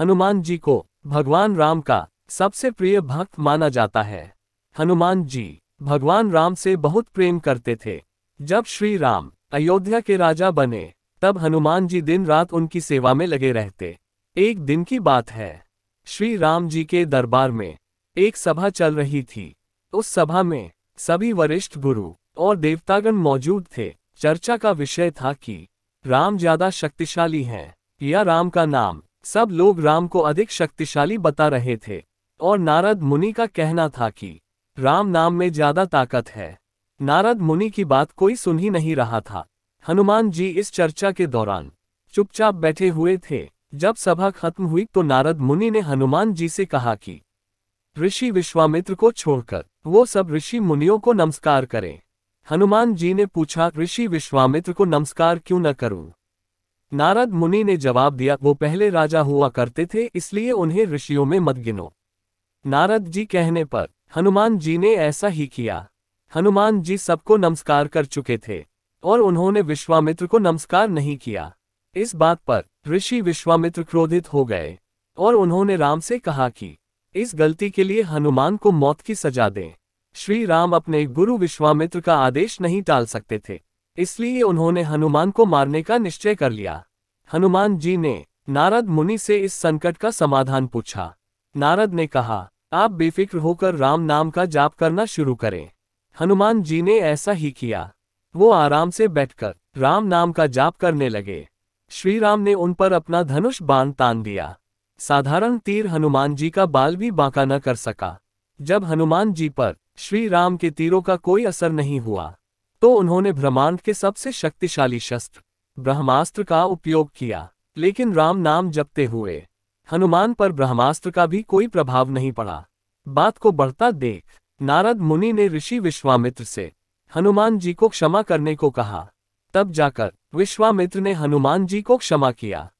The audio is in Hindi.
हनुमान जी को भगवान राम का सबसे प्रिय भक्त माना जाता है हनुमान जी भगवान राम से बहुत प्रेम करते थे जब श्री राम अयोध्या के राजा बने तब हनुमान जी दिन रात उनकी सेवा में लगे रहते एक दिन की बात है श्री राम जी के दरबार में एक सभा चल रही थी उस सभा में सभी वरिष्ठ गुरु और देवतागण मौजूद थे चर्चा का विषय था कि राम ज्यादा शक्तिशाली हैं या राम का नाम सब लोग राम को अधिक शक्तिशाली बता रहे थे और नारद मुनि का कहना था कि राम नाम में ज्यादा ताकत है नारद मुनि की बात कोई सुन ही नहीं रहा था हनुमान जी इस चर्चा के दौरान चुपचाप बैठे हुए थे जब सभा खत्म हुई तो नारद मुनि ने हनुमान जी से कहा कि ऋषि विश्वामित्र को छोड़कर वो सब ऋषि मुनियों को नमस्कार करें हनुमान जी ने पूछा ऋषि विश्वामित्र को नमस्कार क्यों न करूं नारद मुनि ने जवाब दिया वो पहले राजा हुआ करते थे इसलिए उन्हें ऋषियों में मत गिनो नारद जी कहने पर हनुमान जी ने ऐसा ही किया हनुमान जी सबको नमस्कार कर चुके थे और उन्होंने विश्वामित्र को नमस्कार नहीं किया इस बात पर ऋषि विश्वामित्र क्रोधित हो गए और उन्होंने राम से कहा कि इस गलती के लिए हनुमान को मौत की सजा दें श्री राम अपने गुरु विश्वामित्र का आदेश नहीं टाल सकते थे इसलिए उन्होंने हनुमान को मारने का निश्चय कर लिया हनुमान जी ने नारद मुनि से इस संकट का समाधान पूछा नारद ने कहा आप बेफिक्र होकर राम नाम का जाप करना शुरू करें हनुमान जी ने ऐसा ही किया वो आराम से बैठकर राम नाम का जाप करने लगे श्री राम ने उन पर अपना धनुष बांध तान दिया साधारण तीर हनुमान जी का बाल भी बांका न कर सका जब हनुमान जी पर श्री राम के तीरों का कोई असर नहीं हुआ तो उन्होंने ब्रह्मांड के सबसे शक्तिशाली शस्त्र ब्रह्मास्त्र का उपयोग किया लेकिन राम नाम जपते हुए हनुमान पर ब्रह्मास्त्र का भी कोई प्रभाव नहीं पड़ा बात को बढ़ता देख नारद मुनि ने ऋषि विश्वामित्र से हनुमान जी को क्षमा करने को कहा तब जाकर विश्वामित्र ने हनुमान जी को क्षमा किया